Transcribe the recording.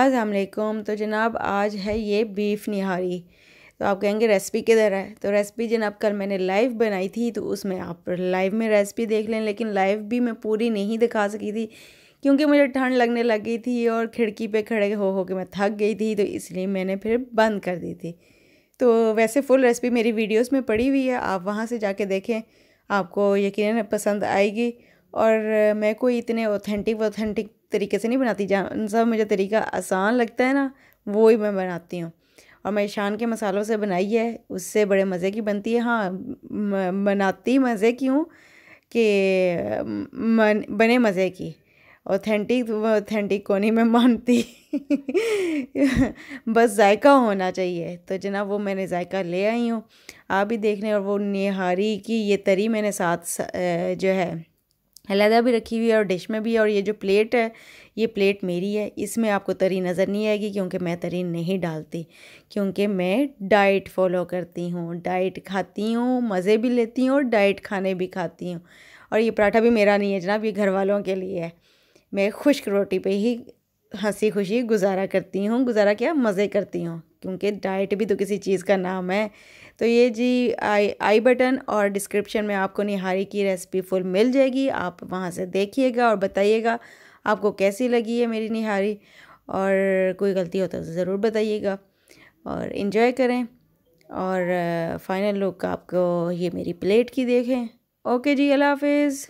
असलकुम तो जनाब आज है ये बीफ़ निहारी तो आप कहेंगे रेसिपी किधर है तो रेसिपी जनाब कल मैंने लाइव बनाई थी तो उसमें आप लाइव में रेसिपी देख लें लेकिन लाइव भी मैं पूरी नहीं दिखा सकी थी क्योंकि मुझे ठंड लगने लगी थी और खिड़की पे खड़े हो हो के मैं थक गई थी तो इसलिए मैंने फिर बंद कर दी थी तो वैसे फुल रेसिपी मेरी वीडियोस में पड़ी हुई है आप वहाँ से जाके देखें आपको यकीन पसंद आएगी और मैं कोई इतने ऑथेंटिक ऑथेंटिक तरीके से नहीं बनाती जहाँ सब मुझे तरीका आसान लगता है ना वो ही मैं बनाती हूँ और मैं शान के मसालों से बनाई है उससे बड़े मज़े की बनती है हाँ बनाती मज़े की हूँ कि बने मज़े की ऑथेंटिक ऑथेंटिक को नहीं मैं मानती बस जायका होना चाहिए तो जनाब वो मैंने जायका ले आई हूँ आप भी देखने और वो निहारी की ये तरी मैंने साथ जो है अलहदा भी रखी हुई है और डिश में भी है और ये जो प्लेट है ये प्लेट मेरी है इसमें आपको तरी नज़र नहीं आएगी क्योंकि मैं तरी नहीं डालती क्योंकि मैं डाइट फॉलो करती हूँ डाइट खाती हूँ मज़े भी लेती हूँ और डाइट खाने भी खाती हूँ और ये पराठा भी मेरा नहीं है जनाब ये घर वालों के लिए है मैं खुश्क रोटी पे ही हंसी खुशी गुजारा करती हूँ गुजारा क्या मज़े करती हूँ क्योंकि डाइट भी तो किसी चीज़ का नाम है तो ये जी आई आई बटन और डिस्क्रिप्शन में आपको निहारी की रेसिपी फुल मिल जाएगी आप वहाँ से देखिएगा और बताइएगा आपको कैसी लगी है मेरी निहारी और कोई गलती हो तो ज़रूर बताइएगा और इन्जॉय करें और फाइनल लुक आपको ये मेरी प्लेट की देखें ओके जी अल्लाह हाफिज़